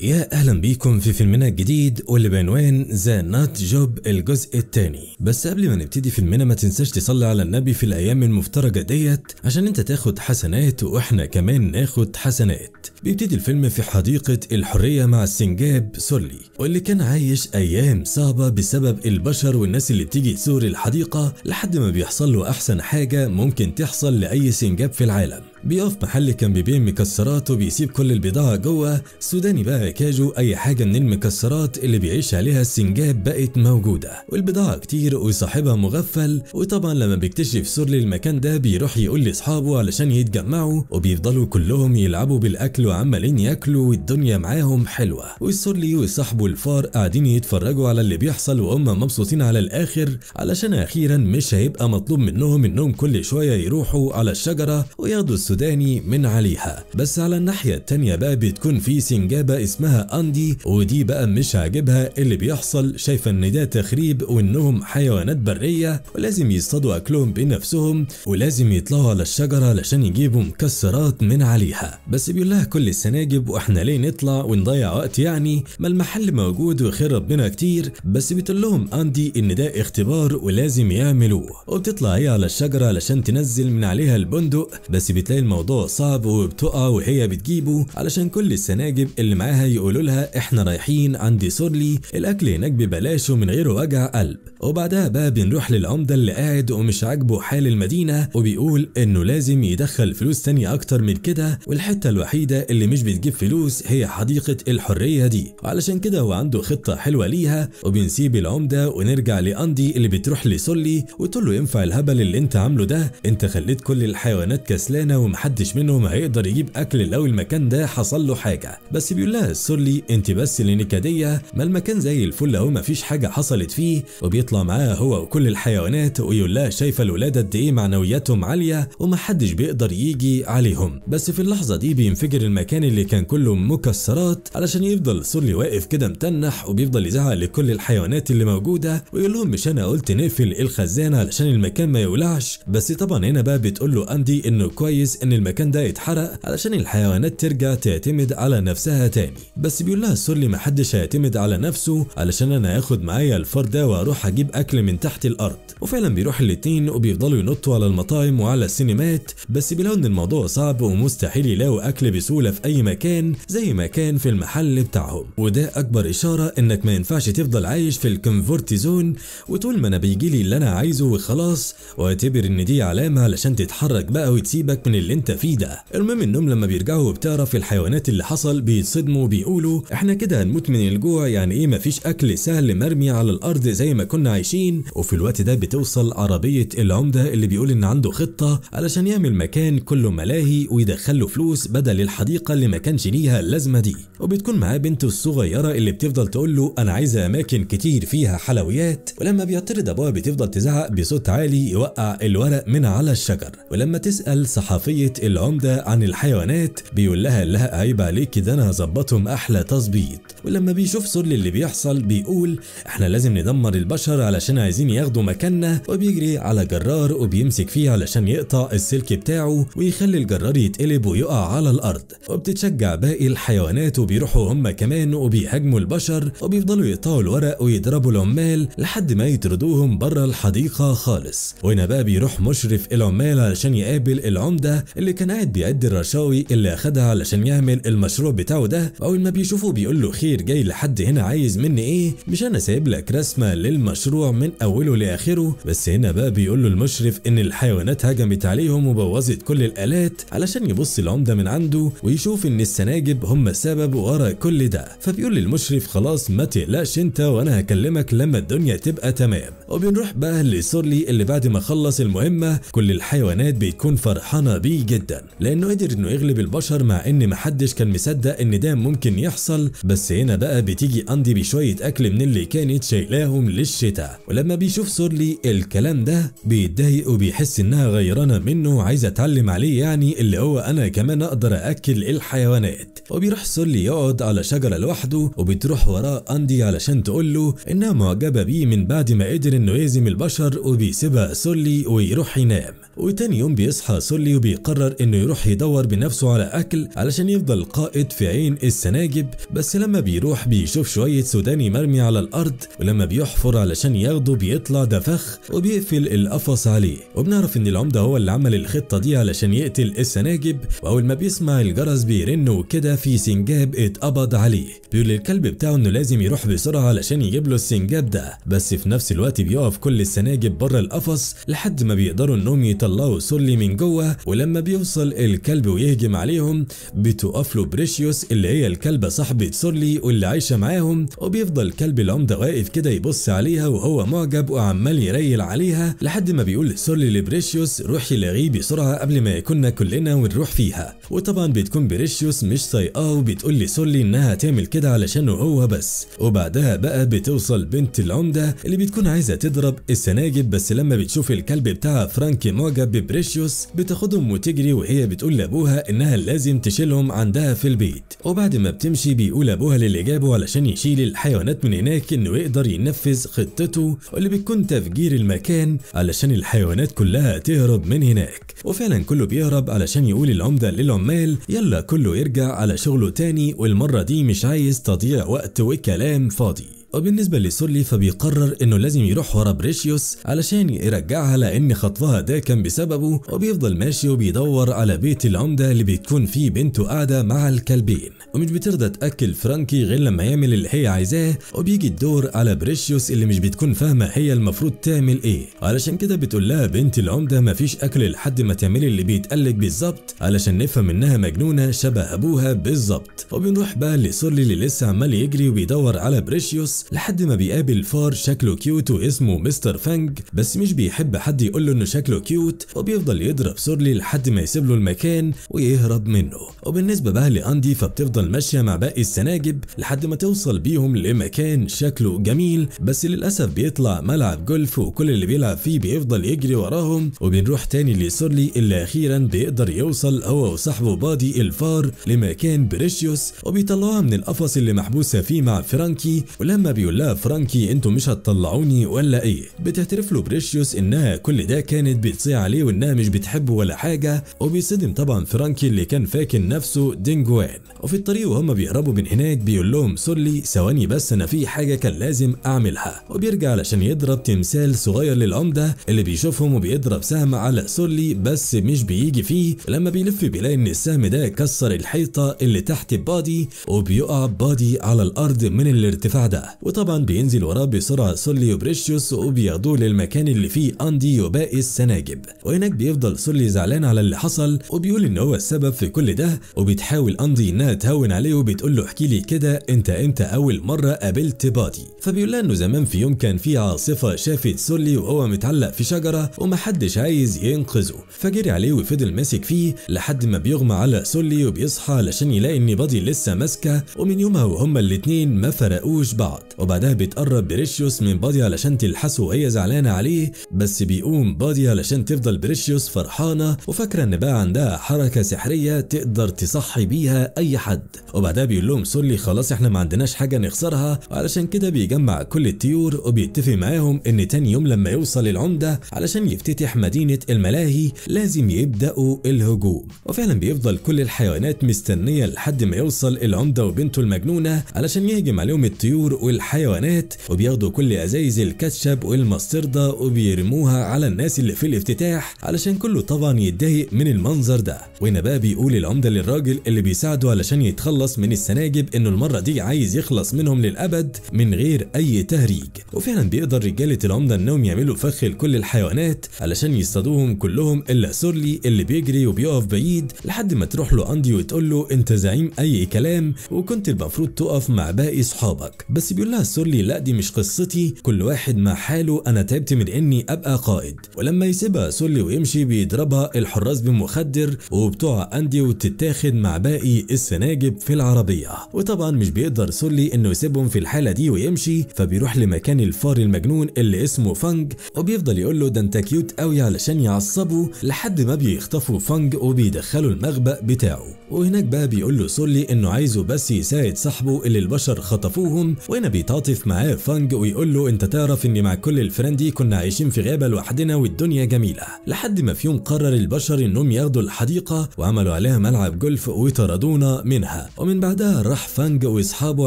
يا اهلا بيكم في فيلمنا الجديد واللي بعنوان ذا نات جوب الجزء الثاني بس قبل ما نبتدي فيلمنا ما تنساش تصلي على النبي في الايام المفترجه ديت عشان انت تاخد حسنات واحنا كمان ناخد حسنات بيبتدي الفيلم في حديقه الحريه مع السنجاب سولي واللي كان عايش ايام صعبه بسبب البشر والناس اللي بتيجي تزور الحديقه لحد ما بيحصل له احسن حاجه ممكن تحصل لاي سنجاب في العالم بيقف محل كان بيبيع مكسرات وبيسيب كل البضاعة جوه سوداني بقى كاجو أي حاجة من المكسرات اللي بيعيش عليها السنجاب بقت موجودة والبضاعة كتير وصاحبها مغفل وطبعا لما بيكتشف سورلي المكان ده بيروح يقول لأصحابه علشان يتجمعوا وبيفضلوا كلهم يلعبوا بالأكل وعمالين ياكلوا والدنيا معاهم حلوة والسورلي وصاحبه الفار قاعدين يتفرجوا على اللي بيحصل وهم مبسوطين على الآخر علشان أخيرا مش هيبقى مطلوب منهم إنهم كل شوية يروحوا على الشجرة وياخدوا السوداني من عليها بس على الناحية التانية بقى بتكون في سنجابة اسمها أندي ودي بقى مش عاجبها اللي بيحصل شايفة ان ده تخريب وانهم حيوانات برية ولازم يصطادوا اكلهم بنفسهم ولازم يطلعوا على الشجرة علشان يجيبوا مكسرات من عليها بس بيقول لها كل السناجب واحنا ليه نطلع ونضيع وقت يعني ما المحل موجود وخير ربنا كتير بس بتقول لهم أندي ان ده اختبار ولازم يعملوه وبتطلع هي على الشجرة علشان تنزل من عليها البندق بس بتلاقي الموضوع صعب وبتقع وهي بتجيبه علشان كل السناجب اللي معاها يقولوا لها احنا رايحين عند سورلي الاكل هناك ببلاش ومن غير وجع قلب وبعدها بقى بنروح للعمدة اللي قاعد ومش عاجبه حال المدينة وبيقول انه لازم يدخل فلوس تانية اكتر من كده والحتة الوحيدة اللي مش بتجيب فلوس هي حديقة الحرية دي علشان كده هو عنده خطة حلوة ليها وبنسيب العمدة ونرجع لأندي اللي بتروح لسولي وتقول له ينفع الهبل اللي انت عامله ده انت خليت كل الحيوانات كسلانة وما محدش منهم هيقدر يجيب اكل لو المكان ده حصل له حاجه بس بيقول لها السرلي انت بس اللي نكديه ما المكان زي الفل اهو مفيش حاجه حصلت فيه وبيطلع معاها هو وكل الحيوانات ويقول لها شايفه الولاد قد ايه معنوياتهم عاليه ومحدش بيقدر يجي عليهم بس في اللحظه دي بينفجر المكان اللي كان كله مكسرات علشان يفضل السرلي واقف كده متنح وبيفضل يزعق لكل الحيوانات اللي موجوده ويقول لهم مش انا قلت نقفل الخزانه علشان المكان ما يولعش بس طبعا هنا بقى بتقول له اندي انه كويس ان المكان ده يتحرق علشان الحيوانات ترجع تعتمد على نفسها تاني بس بيقول لها السورلي محدش هيعتمد على نفسه علشان انا هاخد معايا الفار ده واروح اجيب اكل من تحت الارض وفعلا بيروح الاتنين وبيفضلوا ينطوا على المطاعم وعلى السينمات بس بيلاقوا ان الموضوع صعب ومستحيل يلاقوا اكل بسهوله في اي مكان زي ما كان في المحل بتاعهم وده اكبر اشاره انك ما ينفعش تفضل عايش في الكونفورت زون وتقول ما انا بيجي لي اللي انا عايزه وخلاص واعتبر ان دي علامه علشان تتحرك بقى وتسيبك من اللي انت فيه ده المهم انهم لما بيرجعوا وبتعرف الحيوانات اللي حصل بيتصدموا بيقولوا احنا كده هنموت من الجوع يعني ايه مفيش اكل سهل مرمي على الارض زي ما كنا عايشين وفي الوقت ده بتوصل عربيه العمده اللي بيقول ان عنده خطه علشان يعمل مكان كله ملاهي ويدخل له فلوس بدل الحديقه اللي ما كانش ليها اللازمه دي وبتكون معاه بنته الصغيره اللي بتفضل تقول له انا عايزه اماكن كتير فيها حلويات ولما بيعترض ابوها بتفضل تزعق بصوت عالي يوقع الورق من على الشجر ولما تسال صحفي قضية العمدة عن الحيوانات بيقول لها لا عيب عليك ده انا هظبطهم احلى تظبيط ولما بيشوف سر اللي بيحصل بيقول احنا لازم ندمر البشر علشان عايزين ياخدوا مكاننا وبيجري على جرار وبيمسك فيه علشان يقطع السلك بتاعه ويخلي الجرار يتقلب ويقع على الارض وبتتشجع باقي الحيوانات وبيروحوا هم كمان وبيهاجموا البشر وبيفضلوا يقطعوا الورق ويضربوا العمال لحد ما يطردوهم بره الحديقة خالص وهنا بقى بيروح مشرف العمال علشان يقابل العمدة اللي كان قاعد بيأدي الرشاوي اللي أخدها علشان يعمل المشروع بتاعه ده أول ما بيشوفه بيقول له خير جاي لحد هنا عايز مني إيه مش أنا سايب لك رسمة للمشروع من أوله لآخره بس هنا بقى بيقول له المشرف إن الحيوانات هجمت عليهم وبوظت كل الآلات علشان يبص العمدة من عنده ويشوف إن السناجب هم السبب ورا كل ده فبيقول للمشرف خلاص ما تقلقش أنت وأنا هكلمك لما الدنيا تبقى تمام وبنروح بقى لسورلي اللي بعد ما خلص المهمة كل الحيوانات بتكون فرحانة بيه جدا لأنه قدر إنه يغلب البشر مع إن محدش كان مصدق إن ده ممكن يحصل بس هنا بقى بتيجي أندي بشوية أكل من اللي كانت شايلاهم للشتاء ولما بيشوف سورلي الكلام ده بيتضايق وبيحس إنها غيرانة منه وعايزة تعلم عليه يعني اللي هو أنا كمان أقدر أكل الحيوانات وبيروح سورلي يقعد على شجرة لوحده وبتروح وراه أندي علشان تقول له إنها معجبة بيه من بعد ما قدر قادر انه يهزم البشر وبيسيبها سولي ويروح ينام وتاني يوم بيصحى سولي وبيقرر انه يروح يدور بنفسه على اكل علشان يفضل قائد في عين السناجب بس لما بيروح بيشوف شوية سوداني مرمي على الارض ولما بيحفر علشان ياخده بيطلع دفخ وبيقفل القفص عليه وبنعرف ان العمدة هو اللي عمل الخطة دي علشان يقتل السناجب واول ما بيسمع الجرس بيرن وكده في سنجاب اتقبض عليه بيقول للكلب بتاعه انه لازم يروح بسرعة علشان يجيب له السنجاب ده بس في نفس الوقت بيقف كل السناجب بره القفص لحد ما بيقدروا انهم يطلعوا سولي من جوه ولما بيوصل الكلب ويهجم عليهم بتقف له بريشيوس اللي هي الكلبه صاحبه سولي واللي عايشه معاهم وبيفضل كلب العمده واقف كده يبص عليها وهو معجب وعمال يريل عليها لحد ما بيقول سولي لبريشيوس روحي لغيه بسرعه قبل ما ياكلنا كلنا ونروح فيها وطبعا بتكون بريشيوس مش سايقاه وبتقول لسولي انها تعمل كده علشانه هو بس وبعدها بقى بتوصل بنت العمده اللي بتكون عايزه تضرب السناجب بس لما بتشوف الكلب بتاعها فرانكي معجب ببريشيوس بتاخدهم وتجري وهي بتقول لابوها انها لازم تشيلهم عندها في البيت وبعد ما بتمشي بيقول ابوها للي جابه علشان يشيل الحيوانات من هناك انه يقدر ينفذ خطته اللي بتكون تفجير المكان علشان الحيوانات كلها تهرب من هناك وفعلا كله بيهرب علشان يقول العمدة للعمال يلا كله يرجع على شغله تاني والمرة دي مش عايز تضيع وقت وكلام فاضي وبالنسبة لسولي فبيقرر انه لازم يروح ورا بريشيوس علشان يرجعها لان خطفها ده كان بسببه وبيفضل ماشي وبيدور على بيت العمدة اللي بتكون فيه بنته قاعدة مع الكلبين ومش بترضى تأكل فرانكي غير لما يعمل اللي هي عايزاه وبيجي الدور على بريشيوس اللي مش بتكون فاهمة هي المفروض تعمل ايه علشان كده بتقول لها بنت العمدة مفيش اكل لحد ما تعملي اللي بيتقالك بالظبط علشان نفهم انها مجنونة شبه ابوها بالظبط وبنروح بقى لسورلي اللي لسه عمال يجري وبيدور على بريشيوس لحد ما بيقابل فار شكله كيوت واسمه مستر فانج بس مش بيحب حد يقول له انه شكله كيوت وبيفضل يضرب سورلي لحد ما يسيب له المكان ويهرب منه وبالنسبه بقى لاندي فبتفضل ماشيه مع باقي السناجب لحد ما توصل بيهم لمكان شكله جميل بس للاسف بيطلع ملعب جولف وكل اللي بيلعب فيه بيفضل يجري وراهم وبنروح تاني لسورلي اللي اخيرا بيقدر يوصل هو وصاحبه بادي الفار لمكان بريشيوس وبيطلعوها من القفص اللي محبوسه فيه مع فرانكي ولما لما بيقول لها فرانكي انتوا مش هتطلعوني ولا ايه بتعترف له بريشيوس انها كل ده كانت بتصيع عليه وانها مش بتحبه ولا حاجه وبيصدم طبعا فرانكي اللي كان فاكر نفسه دينجوان وفي الطريق وهم بيهربوا من هناك بيقول لهم سولي ثواني بس انا في حاجه كان لازم اعملها وبيرجع علشان يضرب تمثال صغير للعمده اللي بيشوفهم وبيضرب سهم على سولي بس مش بيجي فيه لما بيلف بيلاقي ان السهم ده كسر الحيطه اللي تحت بادي وبيقع بادي على الارض من الارتفاع ده وطبعا بينزل وراه بسرعة سولي وبريشيوس وبياخدوه للمكان اللي فيه أندي وباقي السناجب وهناك بيفضل سولي زعلان على اللي حصل وبيقول إن هو السبب في كل ده وبتحاول أندي إنها تهون عليه وبتقول له احكي لي كده أنت إمتى أول مرة قابلت بادي فبيقول لها إنه زمان في يوم كان في عاصفة شافت سولي وهو متعلق في شجرة ومحدش عايز ينقذه فجري عليه وفضل ماسك فيه لحد ما بيغمى على سولي وبيصحى علشان يلاقي إن بادي لسه ماسكة ومن يومها وهما الاثنين ما فرقوش بعض وبعدها بيتقرب بريشيوس من بادي علشان تلحسه وهي زعلانه عليه بس بيقوم بادي علشان تفضل بريشيوس فرحانه وفاكره ان بقى عندها حركه سحريه تقدر تصحي بيها اي حد وبعدها بيقول لهم سولي خلاص احنا ما عندناش حاجه نخسرها علشان كده بيجمع كل الطيور وبيتفق معاهم ان تاني يوم لما يوصل العمده علشان يفتتح مدينه الملاهي لازم يبداوا الهجوم وفعلا بيفضل كل الحيوانات مستنيه لحد ما يوصل العمده وبنته المجنونه علشان يهجم عليهم الطيور والحيوانات وبياخدوا كل ازايز الكاتشب والمستردة وبيرموها على الناس اللي في الافتتاح علشان كله طبعا يتضايق من المنظر ده وهنا بقى بيقول العمده للراجل اللي بيساعده علشان يتخلص من السناجب انه المره دي عايز يخلص منهم للابد من غير اي تهريج وفعلا بيقدر رجاله العمده انهم يعملوا فخ لكل الحيوانات علشان يصطادوهم كلهم الا سورلي اللي بيجري وبيقف بعيد لحد ما تروح له اندي وتقول له انت زعيم اي كلام وكنت المفروض تقف مع باقي صحابك بس بيقول يقول لها سولي لا دي مش قصتي كل واحد مع حاله انا تعبت من اني ابقى قائد ولما يسيبها سولي ويمشي بيضربها الحراس بمخدر وبتوع اندي وتتاخد مع باقي السناجب في العربيه وطبعا مش بيقدر سولي انه يسيبهم في الحاله دي ويمشي فبيروح لمكان الفار المجنون اللي اسمه فانج وبيفضل يقول له ده انت كيوت قوي علشان يعصبه لحد ما بيخطفوا فانج وبيدخلوا المخبأ بتاعه وهناك بقى بيقول له سولي انه عايزه بس يساعد صاحبه اللي البشر خطفوهم وهنا بيتعاطف معاه فانج ويقول له انت تعرف اني مع كل الفيران دي كنا عايشين في غابه لوحدنا والدنيا جميله لحد ما في يوم قرر البشر انهم ياخدوا الحديقه وعملوا عليها ملعب جولف وطردونا منها ومن بعدها راح فانج واصحابه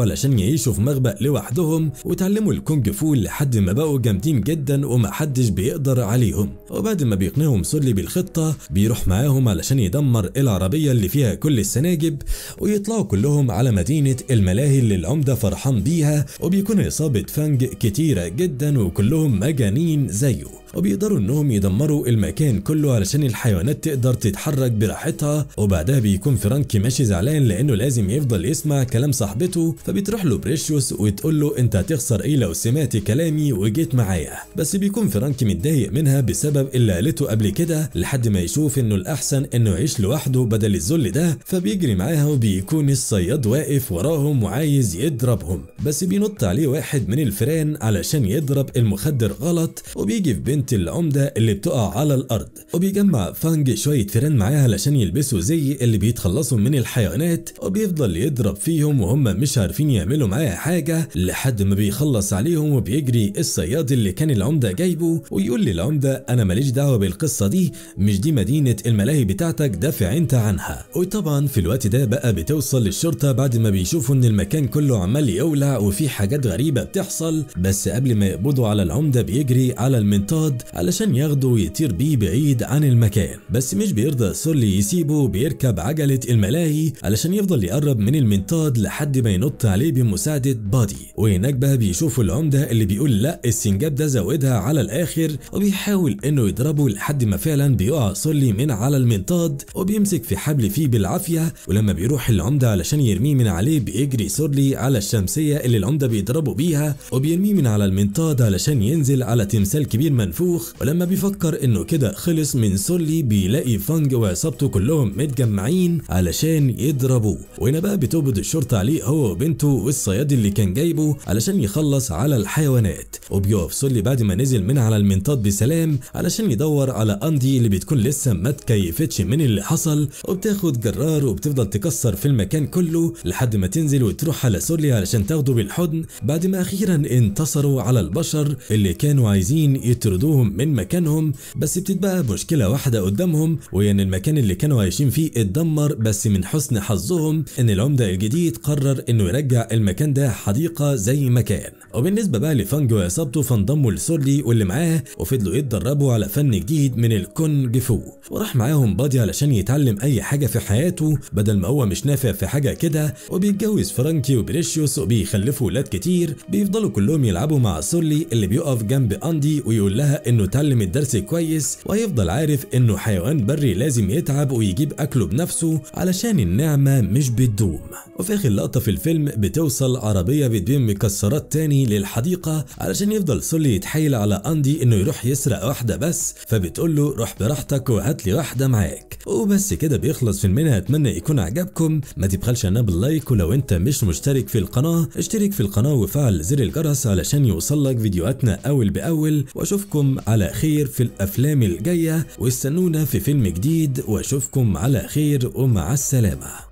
علشان يعيشوا في مغبأ لوحدهم وتعلموا الكونج فو لحد ما بقوا جامدين جدا ومحدش بيقدر عليهم وبعد ما بيقنعهم سولي بالخطه بيروح معاهم علشان يدمر العربيه اللي فيها كل السناجب ويطلعوا كلهم على مدينه الملاهي اللي العمده فرحان بيها وبيكون إصابة فانج كتيرة جدا وكلهم مجانين زيه وبيقدروا انهم يدمروا المكان كله علشان الحيوانات تقدر تتحرك براحتها وبعدها بيكون فرانكي ماشي زعلان لانه لازم يفضل يسمع كلام صاحبته فبتروح له بريشيوس وتقول له انت هتخسر ايه لو سمعت كلامي وجيت معايا بس بيكون فرانكي متضايق منها بسبب اللي قالته قبل كده لحد ما يشوف انه الاحسن انه يعيش لوحده بدل الذل ده فبيجري معاها وبيكون الصياد واقف وراهم وعايز يضربهم بس بينط عليه واحد من الفيران علشان يضرب المخدر غلط وبيجي في البنت العمدة اللي بتقع على الأرض وبيجمع فانج شوية فيران معاها علشان يلبسوا زي اللي بيتخلصوا من الحيوانات وبيفضل يضرب فيهم وهم مش عارفين يعملوا معاه حاجة لحد ما بيخلص عليهم وبيجري الصياد اللي كان العمدة جايبه ويقول للعمدة أنا ماليش دعوة بالقصة دي مش دي مدينة الملاهي بتاعتك دافع أنت عنها وطبعا في الوقت ده بقى بتوصل للشرطة بعد ما بيشوفوا إن المكان كله عمال يولع وفي حاجات غريبة بتحصل بس قبل ما يقبضوا على العمدة بيجري على المنطاد الصياد علشان ياخده ويطير بيه بعيد عن المكان بس مش بيرضى سورلي يسيبه بيركب عجلة الملاهي علشان يفضل يقرب من المنطاد لحد ما ينط عليه بمساعدة بادي وهناك بقى بيشوفوا العمدة اللي بيقول لا السنجاب ده زودها على الآخر وبيحاول إنه يضربه لحد ما فعلا بيقع سورلي من على المنطاد وبيمسك في حبل فيه بالعافية ولما بيروح العمدة علشان يرميه من عليه بيجري سورلي على الشمسية اللي العمدة بيضربه بيها وبيرميه من على المنطاد علشان ينزل على تمثال كبير منفوخ منفوخ ولما بيفكر انه كده خلص من سولي بيلاقي فانج وعصابته كلهم متجمعين علشان يضربوه وهنا بقى بتقبض الشرطة عليه هو وبنته والصياد اللي كان جايبه علشان يخلص على الحيوانات وبيقف سولي بعد ما نزل من على المنطاد بسلام علشان يدور على اندي اللي بتكون لسه ما تكيفتش من اللي حصل وبتاخد جرار وبتفضل تكسر في المكان كله لحد ما تنزل وتروح على سولي علشان تاخده بالحضن بعد ما اخيرا انتصروا على البشر اللي كانوا عايزين يطردوه حركتوهم من مكانهم بس بتتبقى مشكلة واحدة قدامهم وهي ان المكان اللي كانوا عايشين فيه اتدمر بس من حسن حظهم ان العمدة الجديد قرر انه يرجع المكان ده حديقة زي ما كان وبالنسبة بقى لفانجو وعصابته فانضموا لسولي واللي معاه وفضلوا يتدربوا على فن جديد من الكونج فو وراح معاهم بادي علشان يتعلم اي حاجة في حياته بدل ما هو مش نافع في حاجة كده وبيتجوز فرانكي وبريشيوس وبيخلفوا ولاد كتير بيفضلوا كلهم يلعبوا مع سولي اللي بيقف جنب اندي ويقول لها انه اتعلم الدرس كويس وهيفضل عارف انه حيوان بري لازم يتعب ويجيب اكله بنفسه علشان النعمه مش بتدوم وفي اخر لقطه في الفيلم بتوصل عربيه بتبيع مكسرات تاني للحديقه علشان يفضل سولي يتحايل على اندي انه يروح يسرق واحده بس فبتقول له روح براحتك وهات لي واحده معاك وبس كده بيخلص فيلمنا اتمنى يكون عجبكم ما تبخلش علينا باللايك ولو انت مش مشترك في القناه اشترك في القناه وفعل زر الجرس علشان يوصلك فيديوهاتنا اول باول واشوفكم نشوفكم على خير في الأفلام الجاية واستنونا في فيلم جديد واشوفكم على خير ومع السلامة